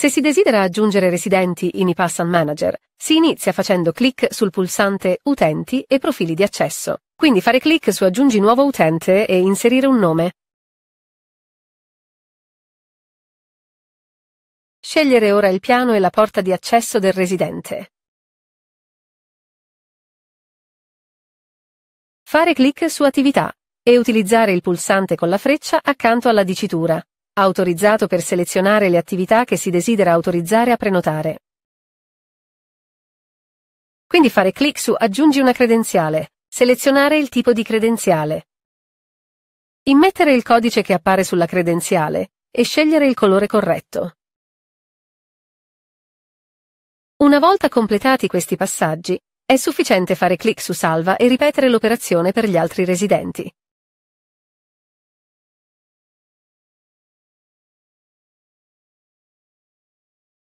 Se si desidera aggiungere residenti in IPASSAN Manager, si inizia facendo clic sul pulsante Utenti e profili di accesso. Quindi fare clic su Aggiungi nuovo utente e inserire un nome. Scegliere ora il piano e la porta di accesso del residente. Fare clic su Attività e utilizzare il pulsante con la freccia accanto alla dicitura autorizzato per selezionare le attività che si desidera autorizzare a prenotare. Quindi fare clic su Aggiungi una credenziale, selezionare il tipo di credenziale, immettere il codice che appare sulla credenziale e scegliere il colore corretto. Una volta completati questi passaggi, è sufficiente fare clic su Salva e ripetere l'operazione per gli altri residenti.